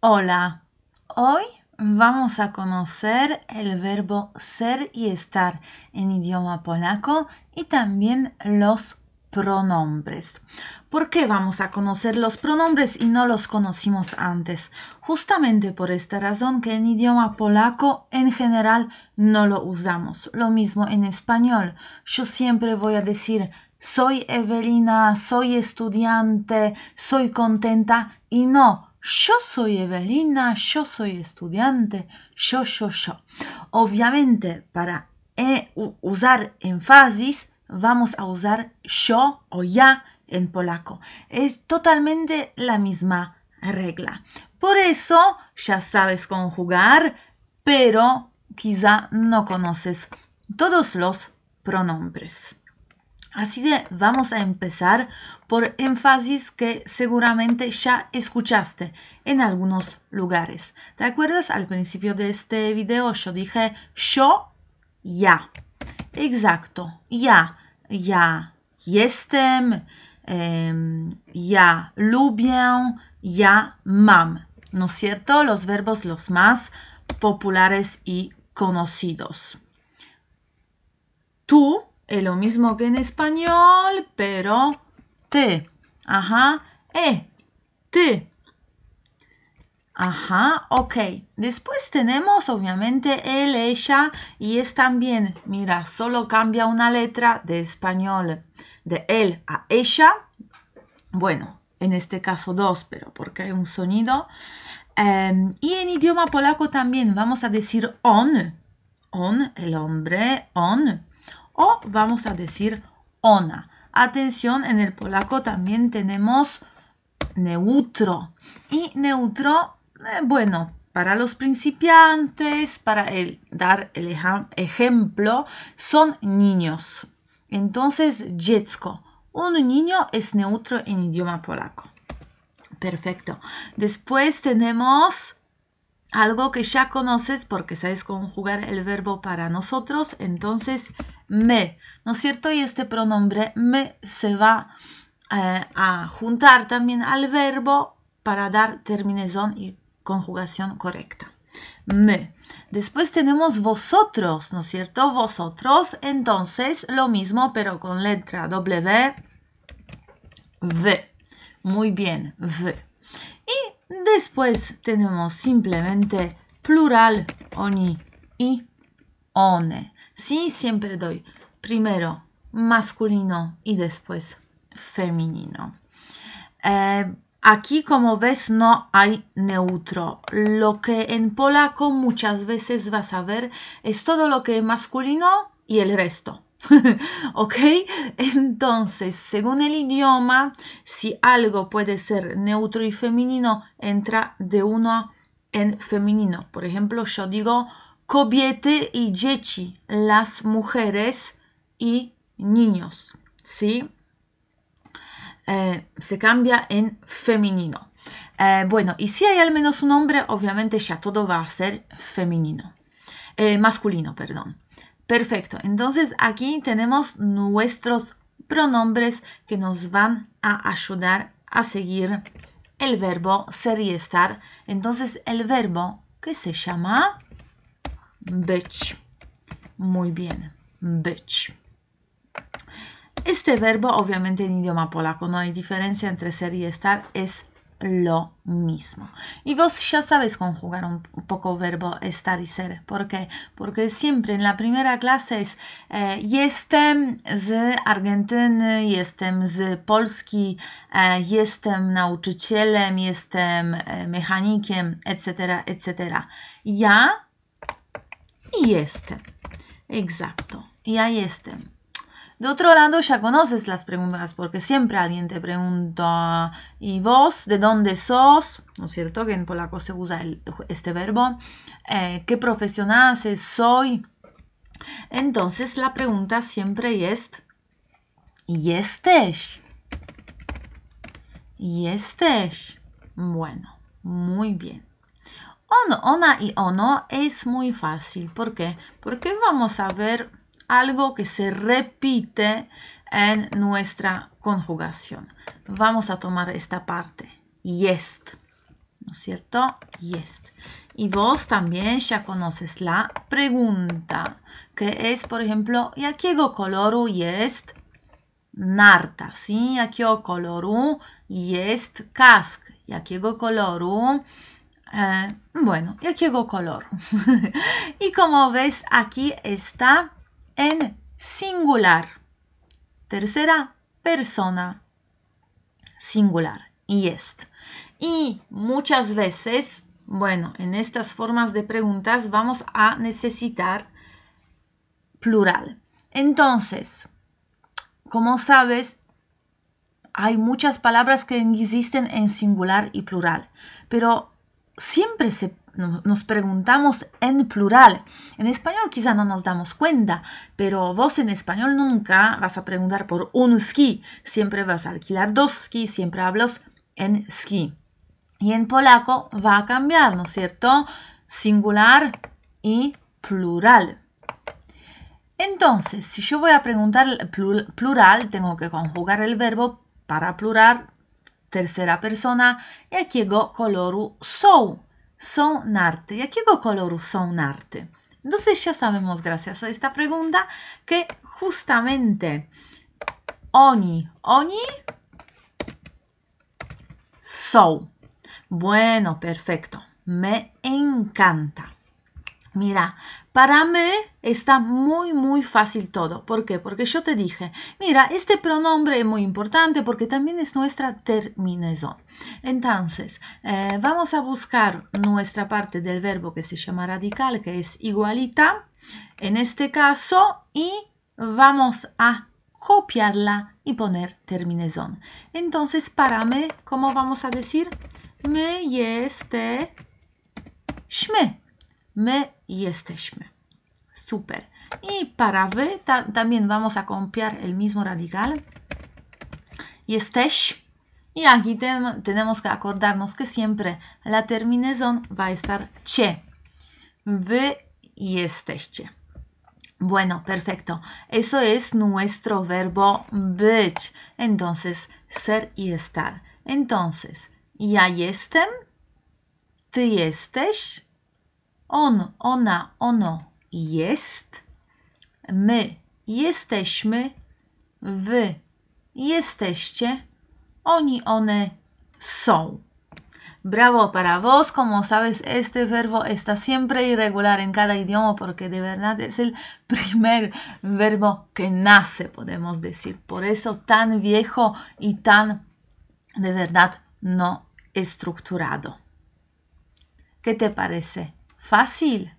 Hola, hoy vamos a conocer el verbo ser y estar en idioma polaco y también los pronombres. ¿Por qué vamos a conocer los pronombres y no los conocimos antes? Justamente por esta razón que en idioma polaco en general no lo usamos. Lo mismo en español. Yo siempre voy a decir soy Evelina, soy estudiante, soy contenta y no yo soy Evelina, yo soy estudiante, yo, yo, yo. Obviamente, para eh, usar énfasis, vamos a usar yo o ya en polaco. Es totalmente la misma regla. Por eso ya sabes conjugar, pero quizá no conoces todos los pronombres. Así que vamos a empezar por énfasis que seguramente ya escuchaste en algunos lugares. ¿Te acuerdas? Al principio de este video yo dije yo, ya. Exacto, ya, ya jestem, em, ya lubię, ya mam. ¿No es cierto? Los verbos los más populares y conocidos. Tú es lo mismo que en español, pero T. Ajá. E. T. Ajá, ok. Después tenemos obviamente EL, ella y es también. Mira, solo cambia una letra de español de él a ella. Bueno, en este caso dos, pero porque hay un sonido. Em, y en idioma polaco también vamos a decir on. On, el hombre, on o vamos a decir ona. Atención, en el polaco también tenemos neutro. Y neutro, eh, bueno, para los principiantes, para el, dar el ejemplo, son niños. Entonces, dziecko. Un niño es neutro en idioma polaco. Perfecto. Después tenemos algo que ya conoces porque sabes conjugar el verbo para nosotros. Entonces, me, ¿no es cierto? Y este pronombre me se va eh, a juntar también al verbo para dar terminación y conjugación correcta. Me. Después tenemos vosotros, ¿no es cierto? Vosotros, entonces lo mismo, pero con letra W, V. Muy bien, V. Y después tenemos simplemente plural, oni y one. Sí, siempre doy primero masculino y después femenino. Eh, aquí, como ves, no hay neutro. Lo que en polaco muchas veces vas a ver es todo lo que es masculino y el resto. ¿Ok? Entonces, según el idioma, si algo puede ser neutro y femenino, entra de uno en femenino. Por ejemplo, yo digo Cobiete y dzieci, las mujeres y niños, ¿sí? Eh, se cambia en femenino. Eh, bueno, y si hay al menos un hombre, obviamente ya todo va a ser femenino, eh, masculino, perdón. Perfecto, entonces aquí tenemos nuestros pronombres que nos van a ayudar a seguir el verbo ser y estar. Entonces el verbo que se llama Być. Muy bien. Być. Este verbo, obviamente en idioma polaco, no hay diferencia entre ser y estar, es lo mismo. Y vos ya sabes conjugar un poco verbo estar y ser. ¿Por qué? Porque siempre en la primera clase es eh, jestem z Argentyny, jestem z Polski, eh, jestem nauczycielem, jestem eh, mechanikiem, etc., Ja y este. Exacto. Y ahí este. De otro lado, ya conoces las preguntas porque siempre alguien te pregunta, ¿y vos de dónde sos? ¿No es cierto? Que en polaco se usa este verbo. Eh, ¿Qué profesión ¿Soy? Entonces la pregunta siempre es, ¿y este ¿Y estés? Bueno, muy bien. On, ona y ono es muy fácil. ¿Por qué? Porque vamos a ver algo que se repite en nuestra conjugación. Vamos a tomar esta parte. YEST. ¿No es cierto? YEST. Y vos también ya conoces la pregunta, que es, por ejemplo, ¿Y qué coloru es narta? ¿Sí? color y jest kask? qué coloru? Eh, bueno, ya quiero color. y como ves aquí está en singular. Tercera persona singular. Y es, este. Y muchas veces, bueno, en estas formas de preguntas vamos a necesitar plural. Entonces, como sabes, hay muchas palabras que existen en singular y plural, pero siempre nos preguntamos en plural. En español quizá no nos damos cuenta, pero vos en español nunca vas a preguntar por un ski, siempre vas a alquilar dos skis, siempre hablas en ski. Y en polaco va a cambiar, ¿no es cierto? Singular y plural. Entonces, si yo voy a preguntar plural, tengo que conjugar el verbo para plural tercera persona, qué jakiego son? Son Są narty. qué color son narty? Entonces ya sabemos gracias a esta pregunta que justamente oni, oni so. Bueno, perfecto. Me encanta. Mira, para mí está muy, muy fácil todo. ¿Por qué? Porque yo te dije, mira, este pronombre es muy importante porque también es nuestra terminación. Entonces, eh, vamos a buscar nuestra parte del verbo que se llama radical, que es igualita, en este caso, y vamos a copiarla y poner terminación. Entonces, para mí, ¿cómo vamos a decir? Me, este, shme y jesteśmy. Super. Y para ver también vamos a copiar el mismo radical. Jesteś. Y aquí tenemos que acordarnos que siempre la terminación va a estar che. y jesteście. Bueno, perfecto. Eso es nuestro verbo być. Entonces, ser y estar. Entonces, ya jestem, ty jesteś, On, ona, ono jest. ME, jesteśmy. Wy jesteście. Oni, one są. Bravo para vos, como sabes este verbo está siempre irregular en cada idioma porque de verdad es el primer verbo que nace, podemos decir. Por eso tan viejo y tan de verdad no estructurado. ¿Qué te parece? Facile